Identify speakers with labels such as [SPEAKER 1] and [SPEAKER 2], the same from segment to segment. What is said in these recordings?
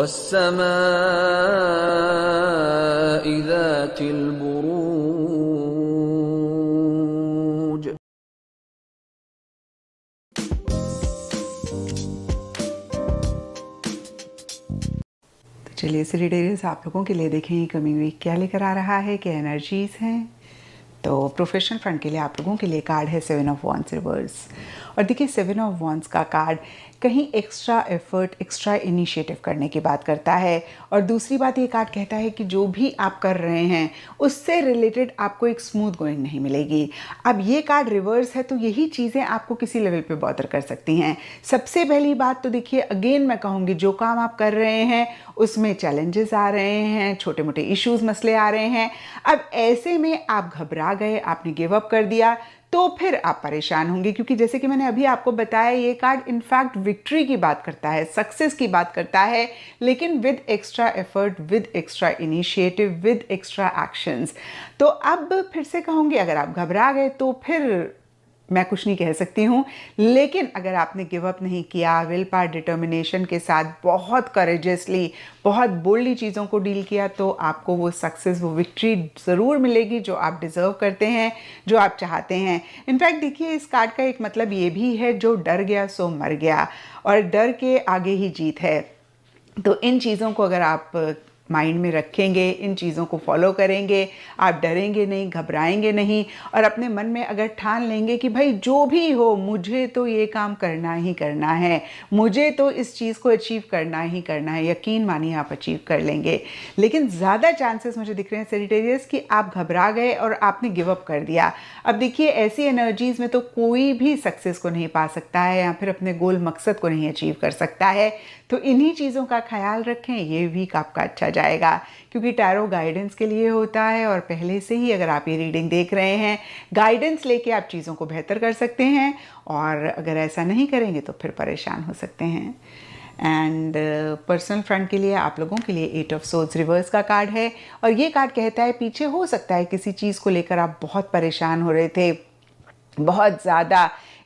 [SPEAKER 1] والسماء ذات البروج तो चलिए सिलीडेरियस आप लोगों के लिए देखें कमिंग वीक क्या लेकर आ रहा है क्या एनर्जीज हैं तो प्रोफेशनल फ्रंट के लिए आप लोगों के लिए कार्ड है सेवन ऑफ वॉन्स रिवर्स और देखिए सेवन ऑफ वॉन्स का कार्ड कहीं एक्स्ट्रा एफर्ट एक्स्ट्रा इनिशिएटिव करने की बात करता है और दूसरी बात ये कार्ड कहता है कि जो भी आप कर रहे हैं उससे रिलेटेड आपको एक स्मूथ गोइंग नहीं मिलेगी अब ये कार्ड रिवर्स है तो यही चीज़ें आपको किसी लेवल पे बॉदर कर सकती हैं सबसे पहली बात तो देखिए अगेन मैं कहूँगी जो काम आप कर रहे हैं उसमें चैलेंजेस आ रहे हैं छोटे मोटे इश्यूज़ मसले आ रहे हैं अब ऐसे में आप घबरा गए आपने गिव अप कर दिया तो फिर आप परेशान होंगे क्योंकि जैसे कि मैंने अभी आपको बताया ये कार्ड इनफैक्ट विक्ट्री की बात करता है सक्सेस की बात करता है लेकिन with extra effort with extra initiative with extra actions तो अब फिर से कहूँगी अगर आप घबरा गए तो फिर मैं कुछ नहीं कह सकती हूँ लेकिन अगर आपने गिव अप नहीं किया विल पार डिटर्मिनेशन के साथ बहुत करेजसली बहुत बोल्डली चीज़ों को डील किया तो आपको वो सक्सेस वो विक्ट्री ज़रूर मिलेगी जो आप डिज़र्व करते हैं जो आप चाहते हैं इनफैक्ट देखिए इस कार्ड का एक मतलब ये भी है जो डर गया सो मर गया और डर के आगे ही जीत है तो इन चीज़ों को अगर आप माइंड में रखेंगे इन चीज़ों को फॉलो करेंगे आप डरेंगे नहीं घबराएंगे नहीं और अपने मन में अगर ठान लेंगे कि भाई जो भी हो मुझे तो ये काम करना ही करना है मुझे तो इस चीज़ को अचीव करना ही करना है यकीन मानिए आप अचीव कर लेंगे लेकिन ज़्यादा चांसेस मुझे दिख रहे हैं सेनिटेरियस कि आप घबरा गए और आपने गिवअप कर दिया अब देखिए ऐसी एनर्जीज़ में तो कोई भी सक्सेस को नहीं पा सकता है या फिर अपने गोल मकसद को नहीं अचीव कर सकता है तो इन्हीं चीज़ों का ख्याल रखें ये वीक आपका अच्छा जाएगा क्योंकि टैरो गाइडेंस के लिए होता है और पहले से ही अगर आप ये रीडिंग देख रहे हैं गाइडेंस लेके आप चीज़ों को बेहतर कर सकते हैं और अगर ऐसा नहीं करेंगे तो फिर परेशान हो सकते हैं एंड पर्सनल फ्रंट के लिए आप लोगों के लिए एट ऑफ सोल्स रिवर्स का कार्ड है और ये कार्ड कहता है पीछे हो सकता है किसी चीज़ को लेकर आप बहुत परेशान हो रहे थे बहुत ज़्यादा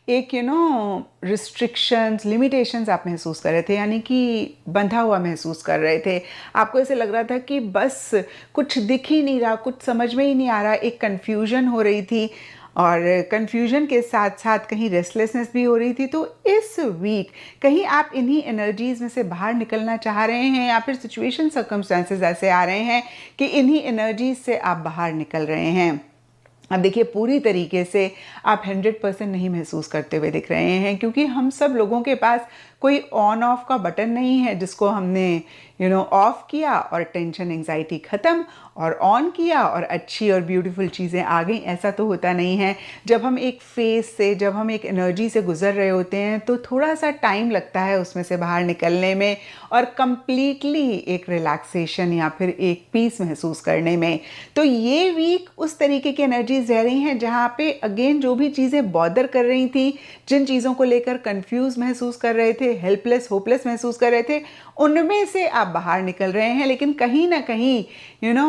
[SPEAKER 1] एक यू नो रिस्ट्रिक्शंस लिमिटेशंस आप महसूस कर रहे थे यानी कि बंधा हुआ महसूस कर रहे थे आपको ऐसे लग रहा था कि बस कुछ दिख ही नहीं रहा कुछ समझ में ही नहीं आ रहा एक कन्फ्यूजन हो रही थी और कन्फ्यूजन के साथ साथ कहीं रेस्टलेसनेस भी हो रही थी तो इस वीक कहीं आप इन्हीं एनर्जीज़ में से बाहर निकलना चाह रहे हैं या फिर सिचुएशन सर्कमस्टांसेस ऐसे आ रहे हैं कि इन्हीं एनर्जीज से आप बाहर निकल रहे हैं अब देखिए पूरी तरीके से आप 100 परसेंट नहीं महसूस करते हुए दिख रहे हैं क्योंकि हम सब लोगों के पास कोई ऑन ऑफ का बटन नहीं है जिसको हमने यू नो ऑफ किया और टेंशन एंग्जाइटी ख़त्म और ऑन किया और अच्छी और ब्यूटीफुल चीज़ें आ गई ऐसा तो होता नहीं है जब हम एक फेस से जब हम एक एनर्जी से गुजर रहे होते हैं तो थोड़ा सा टाइम लगता है उसमें से बाहर निकलने में और कम्प्लीटली एक रिलैक्सेशन या फिर एक पीस महसूस करने में तो ये वीक उस तरीके की एनर्जीज रह रही हैं जहाँ पे अगेन जो भी चीज़ें बॉदर कर रही थी जिन चीज़ों को लेकर कन्फ्यूज़ महसूस कर रहे थे थे हेल्पलेस होपलेस महसूस कर रहे थे उनमें से आप बाहर निकल रहे हैं लेकिन कहीं ना कहीं यू नो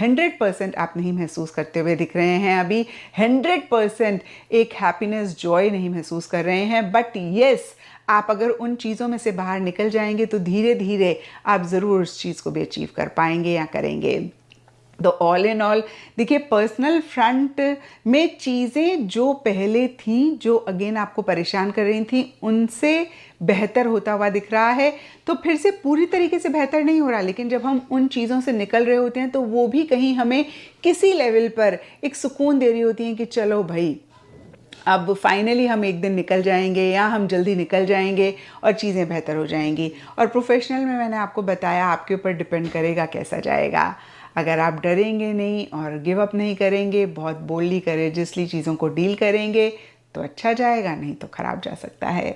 [SPEAKER 1] हंड्रेड परसेंट आप नहीं महसूस करते हुए दिख रहे हैं अभी हंड्रेड परसेंट एक हैप्पीनेस जॉय नहीं महसूस कर रहे हैं बट yes, आप अगर उन चीज़ों में से बाहर निकल जाएंगे तो धीरे धीरे आप ज़रूर उस चीज़ को भी अचीव कर पाएंगे या करेंगे तो ऑल इन ऑल देखिए पर्सनल फ्रंट में चीज़ें जो पहले थीं जो अगेन आपको परेशान कर रही थी उनसे बेहतर होता हुआ दिख रहा है तो फिर से पूरी तरीके से बेहतर नहीं हो रहा लेकिन जब हम उन चीज़ों से निकल रहे होते हैं तो वो भी कहीं हमें किसी लेवल पर एक सुकून दे रही होती हैं कि चलो भाई अब फाइनली हम एक दिन निकल जाएंगे या हम जल्दी निकल जाएंगे और चीज़ें बेहतर हो जाएंगी और प्रोफेशनल में मैंने आपको बताया आपके ऊपर डिपेंड करेगा कैसा जाएगा अगर आप डरेंगे नहीं और गिव अप नहीं करेंगे बहुत बोल्डली करेजियसली चीज़ों को डील करेंगे तो अच्छा जाएगा नहीं तो ख़राब जा सकता है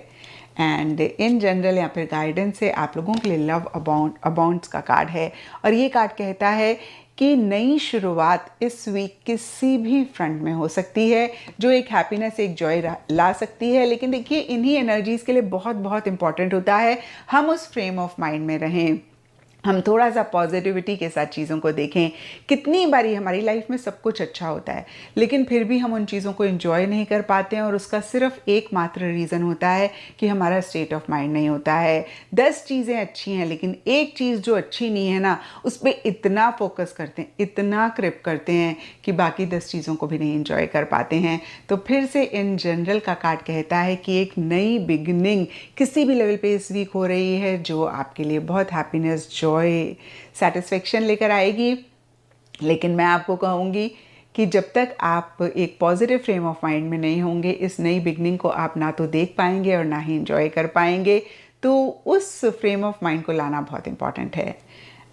[SPEAKER 1] एंड इन जनरल या फिर गाइडेंस से आप लोगों के लिए लव अबाउंड अबाउंड्स का कार्ड है और ये कार्ड कहता है कि नई शुरुआत इस वीक किसी भी फ्रंट में हो सकती है जो एक हैप्पीनेस एक जॉय ला सकती है लेकिन देखिए इन्हीं एनर्जीज़ के लिए बहुत बहुत इंपॉर्टेंट होता है हम उस फ्रेम ऑफ माइंड में रहें हम थोड़ा सा पॉजिटिविटी के साथ चीज़ों को देखें कितनी बारी हमारी लाइफ में सब कुछ अच्छा होता है लेकिन फिर भी हम उन चीज़ों को इन्जॉय नहीं कर पाते हैं और उसका सिर्फ एकमात्र रीज़न होता है कि हमारा स्टेट ऑफ माइंड नहीं होता है दस चीज़ें अच्छी हैं लेकिन एक चीज़ जो अच्छी नहीं है ना उस पर इतना फोकस करते हैं इतना क्रिप करते हैं कि बाकी दस चीज़ों को भी नहीं इन्जॉय कर पाते हैं तो फिर से इन जनरल का कार्ड कहता है कि एक नई बिगनिंग किसी भी लेवल पे इस वीक हो रही है जो आपके लिए बहुत हैप्पीनेस जो जॉय सेटिस्फेक्शन लेकर आएगी लेकिन मैं आपको कहूँगी कि जब तक आप एक पॉजिटिव फ्रेम ऑफ माइंड में नहीं होंगे इस नई बिगनिंग को आप ना तो देख पाएंगे और ना ही इन्जॉय कर पाएंगे तो उस फ्रेम ऑफ माइंड को लाना बहुत इम्पॉर्टेंट है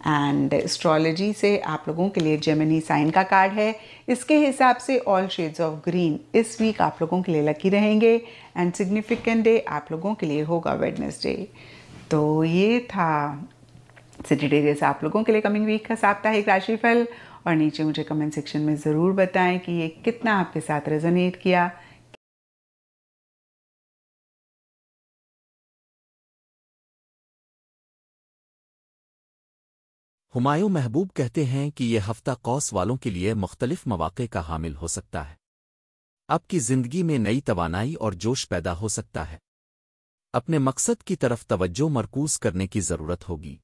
[SPEAKER 1] एंड एस्ट्रोलॉजी से आप लोगों के लिए जेमिनी साइन का कार्ड है इसके हिसाब से ऑल शेड्स ऑफ ग्रीन इस वीक आप लोगों के लिए लकी रहेंगे एंड सिग्निफिकेंट डे आप लोगों के लिए होगा वेडनेसडे तो ये था सैटरडेज आप लोगों के लिए कमिंग वीक का साप्ताहिक राशिफल और नीचे मुझे कमेंट सेक्शन में ज़रूर बताएं कि ये कितना आपके साथ रेजोनेट किया हुमायूं महबूब कहते हैं कि यह हफ्ता कौस वालों के लिए मुख्तलिफ मौाक़े का हामिल हो सकता है आपकी ज़िंदगी में नई तवानाई और जोश पैदा हो सकता है अपने मकसद की तरफ तवज्जो मरकूज करने की ज़रूरत होगी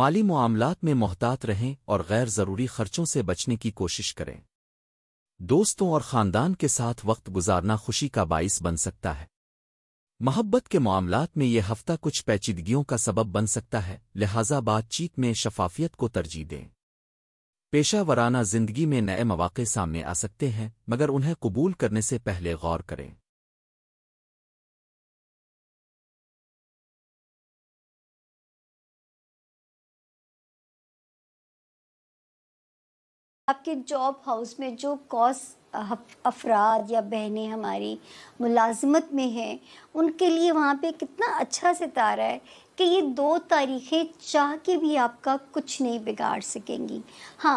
[SPEAKER 1] माली मामलात में मोहतात रहें और गैर ज़रूरी खर्चों से बचने की कोशिश करें दोस्तों और ख़ानदान के साथ वक्त गुजारना खुशी का बाइस बन सकता है मोहब्बत के मामलात में यह हफ्ता कुछ पैचीदगियों का सबब बन सकता है लिहाजा बातचीत में शफाफियत को तरजीह दें पेशा वराना जिंदगी में नए मौाक़े सामने आ सकते हैं मगर उन्हें कबूल करने से पहले गौर करें आपके जॉब
[SPEAKER 2] हाउस में जो कॉस्ट अफराद या बहनें हमारी मुलाजमत में हैं उनके लिए वहाँ पे कितना अच्छा सितारा है कि ये दो तारीखें चाह के भी आपका कुछ नहीं बिगाड़ सकेंगी हाँ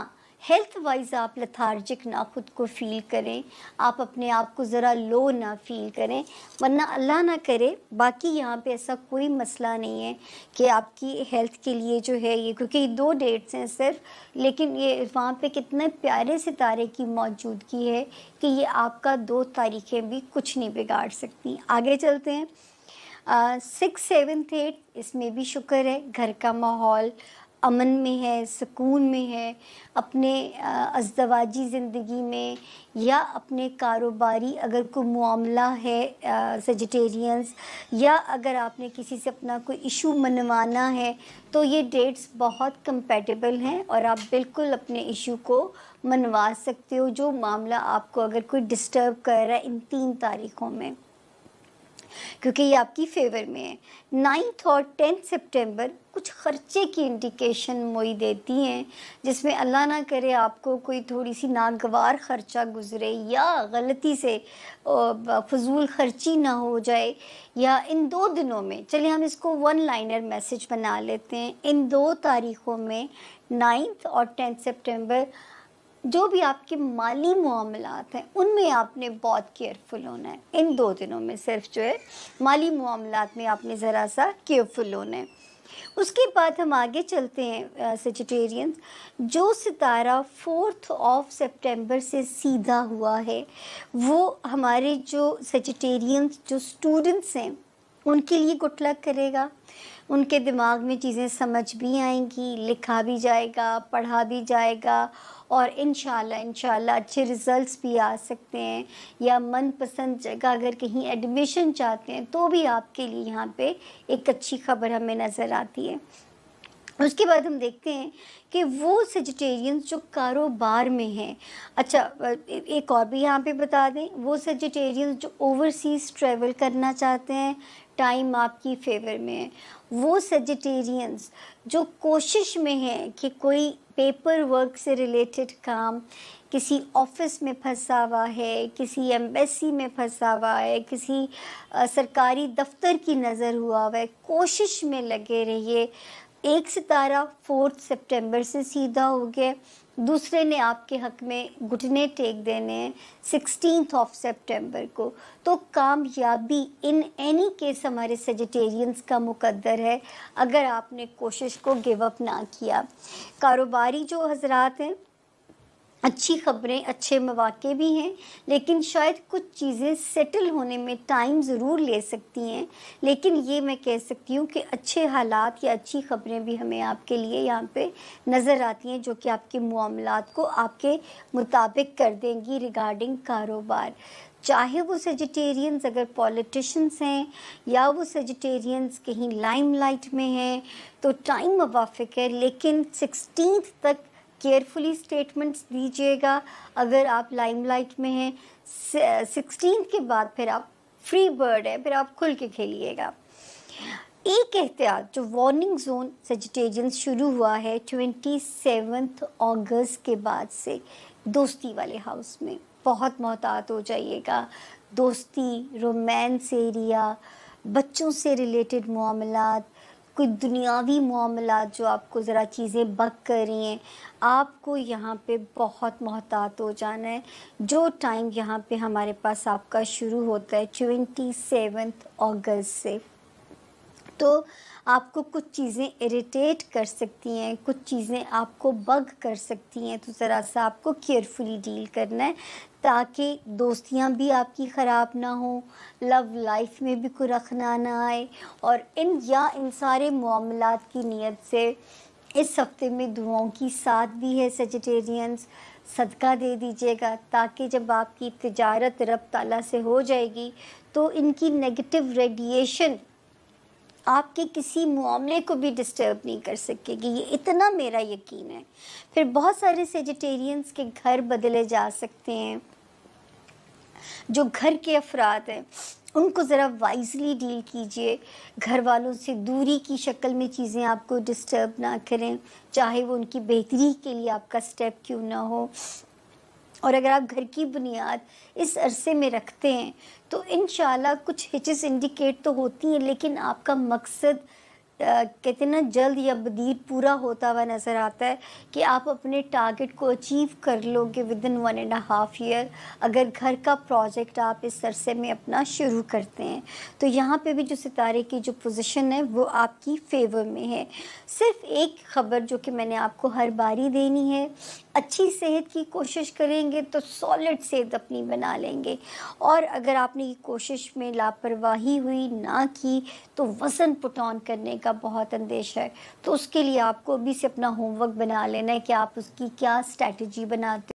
[SPEAKER 2] हेल्थ वाइज आप लथार्जिक ना खुद को फील करें आप अपने आप को ज़रा लो ना फील करें वरना अल्लाह ना करे बाकी यहाँ पे ऐसा कोई मसला नहीं है कि आपकी हेल्थ के लिए जो है ये क्योंकि दो डेट्स हैं सिर्फ लेकिन ये वहाँ पे कितने प्यारे सितारे की मौजूदगी है कि ये आपका दो तारीखें भी कुछ नहीं बिगाड़ सकती आगे चलते हैं सिक्स सेवन एट इसमें भी शुक्र है घर का माहौल अमन में है सुकून में है अपने अजदवाजी ज़िंदगी में या अपने कारोबारी अगर कोई मामला है सजिटेरियंस या अगर आपने किसी से अपना कोई इशू मनवाना है तो ये डेट्स बहुत कंपेटेबल हैं और आप बिल्कुल अपने इशू को मनवा सकते हो जो मामला आपको अगर कोई डिस्टर्ब कर रहा है इन तीन तारीख़ों में क्योंकि ये आपकी फेवर में है नाइन्थ और टेंथ सितंबर कुछ ख़र्चे की इंडिकेशन मोई देती हैं जिसमें अल्लाह ना करे आपको कोई थोड़ी सी नागवार ख़र्चा गुजरे या गलती से फजूल खर्ची ना हो जाए या इन दो दिनों में चलिए हम इसको वन लाइनर मैसेज बना लेते हैं इन दो तारीख़ों में नाइन्थ और टेंथ सितंबर जो भी आपके माली मामलात हैं उनमें आपने बहुत केयरफुल होना है इन दो दिनों में सिर्फ जो है माली मामलात में आपने ज़रा सा केयरफुल होना है उसके बाद हम आगे चलते हैं सेजिटेरियंस जो सितारा फोर्थ ऑफ सितंबर से सीधा हुआ है वो हमारे जो सेजिटेरियंस जो स्टूडेंट्स हैं उनके लिए गुड लक करेगा उनके दिमाग में चीज़ें समझ भी आएंगी लिखा भी जाएगा पढ़ा भी जाएगा और इन शाला अच्छे रिज़ल्ट्स भी आ सकते हैं या मनपसंद जगह अगर कहीं एडमिशन चाहते हैं तो भी आपके लिए यहाँ पे एक अच्छी खबर हमें नज़र आती है उसके बाद हम देखते हैं कि वो सजिटेरियंस जो कारोबार में हैं अच्छा एक और भी यहाँ पे बता दें वो सजिटेरियंस जो ओवरसीज़ ट्रैवल करना चाहते हैं टाइम आपकी फेवर में है वो सेजिटेरियंस जो कोशिश में हैं कि कोई पेपर वर्क से रिलेटेड काम किसी ऑफिस में फंसा हुआ है किसी एम्बेसी में फंसा हुआ है किसी सरकारी दफ्तर की नज़र हुआ हुआ है कोशिश में लगे रहिए एक सितारा फोर्थ सितंबर से सीधा हो गया दूसरे ने आपके हक में घुटने टेक देने हैं सिक्सटीन ऑफ सितंबर को तो कामयाबी इन एनी केस हमारे सेजिटेरियंस का मुकद्दर है अगर आपने कोशिश को गिव अप ना किया कारोबारी जो हजरात हैं अच्छी खबरें अच्छे मौाक़े भी हैं लेकिन शायद कुछ चीज़ें सेटल होने में टाइम ज़रूर ले सकती हैं लेकिन ये मैं कह सकती हूँ कि अच्छे हालात या अच्छी खबरें भी हमें आपके लिए यहाँ पे नज़र आती हैं जो कि आपके मामलात को आपके मुताबिक कर देंगी रिगार्डिंग कारोबार चाहे वो सेजिटेरियंस अगर पॉलिटिशन्स हैं या वो सेजिटेरियंस कहीं लाइमलाइट में हैं तो टाइम मुवाफिक है लेकिन सिक्सटीन तक केयरफुली स्टेटमेंट्स दीजिएगा अगर आप लाइमलाइट में हैं सिक्सटीन के बाद फिर आप फ्री बर्ड है फिर आप खुल के खेलिएगा एक एहतियात जो वार्निंग जोन सजिटेजन शुरू हुआ है ट्वेंटी सेवन्थ ऑगस्ट के बाद से दोस्ती वाले हाउस में बहुत मोहतात हो जाइएगा दोस्ती रोमांस एरिया बच्चों से रिलेटेड मामला कोई दुनियावी मामला जो आपको ज़रा चीज़ें बक कर रही हैं आपको यहाँ पे बहुत मोहतात हो जाना है जो टाइम यहाँ पे हमारे पास आपका शुरू होता है ट्वेंटी सेवन्थ अगस्त से तो आपको कुछ चीज़ें इरिटेट कर सकती हैं कुछ चीज़ें आपको बग कर सकती हैं तो ज़रा सा आपको केयरफुली डील करना है ताकि दोस्तियां भी आपकी ख़राब ना हो लव लाइफ में भी कोई रखना ना आए और इन या इन सारे मामलों की नीयत से इस हफ्ते में दुआओं की साथ भी है सेजिटेरियंस सदका दे दीजिएगा ताकि जब आपकी तजारत रब ताला से हो जाएगी तो इनकी नेगेटिव रेडिएशन आपके किसी मामले को भी डिस्टर्ब नहीं कर सकेगी ये इतना मेरा यकीन है फिर बहुत सारे सेजिटेरियंस के घर बदले जा सकते हैं जो घर के अफराद हैं उनको ज़रा वाइजली डील कीजिए घर वालों से दूरी की शक्ल में चीज़ें आपको डिस्टर्ब ना करें चाहे वो उनकी बेहतरी के लिए आपका स्टेप क्यों ना हो और अगर आप घर की बुनियाद इस अरसे में रखते हैं तो इन कुछ हिचिस इंडिकेट तो होती हैं लेकिन आपका मकसद कहते ना जल्द या बदीर पूरा होता हुआ नज़र आता है कि आप अपने टारगेट को अचीव कर लोगे within one and half year अगर घर का प्रोजेक्ट आप इस सरसे में अपना शुरू करते हैं तो यहाँ पे भी जो सितारे की जो पोजीशन है वो आपकी फेवर में है सिर्फ एक खबर जो कि मैंने आपको हर बारी देनी है अच्छी सेहत की कोशिश करेंगे तो सॉलिड सेहत अपनी बना लेंगे और अगर आपने कोशिश में लापरवाही हुई ना की तो वज़न पुट ऑन करने का बहुत अंदेशा है तो उसके लिए आपको अभी से अपना होमवर्क बना लेना है कि आप उसकी क्या स्ट्रैटेजी बनाते